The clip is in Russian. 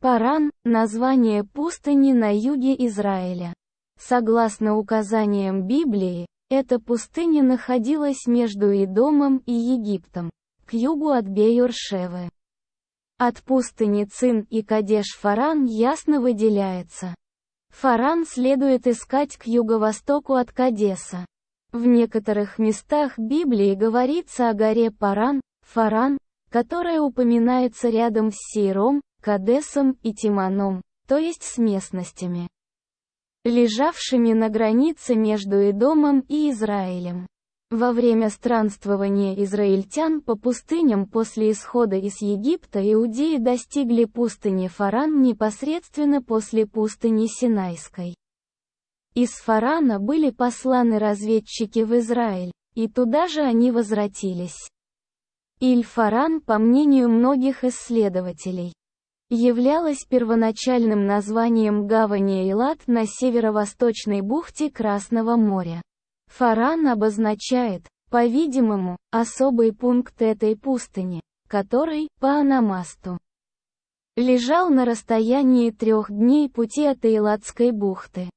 Паран – название пустыни на юге Израиля. Согласно указаниям Библии, эта пустыня находилась между Идомом и Египтом, к югу от Бейоршевы. От пустыни Цин и Кадеш-Фаран ясно выделяется. Фаран следует искать к юго-востоку от Кадеса. В некоторых местах Библии говорится о горе Паран, Фаран, которая упоминается рядом с Сейром, Кадесом и Тиманом, то есть с местностями, лежавшими на границе между Идомом и Израилем. Во время странствования израильтян по пустыням после исхода из Египта иудеи достигли пустыни Фаран непосредственно после пустыни Синайской. Из Фарана были посланы разведчики в Израиль, и туда же они возвратились. Иль-Фаран, по мнению многих исследователей, являлось первоначальным названием гавани Эйлат на северо-восточной бухте Красного моря. Фаран обозначает, по-видимому, особый пункт этой пустыни, который, по аномасту, лежал на расстоянии трех дней пути от Эйлатской бухты.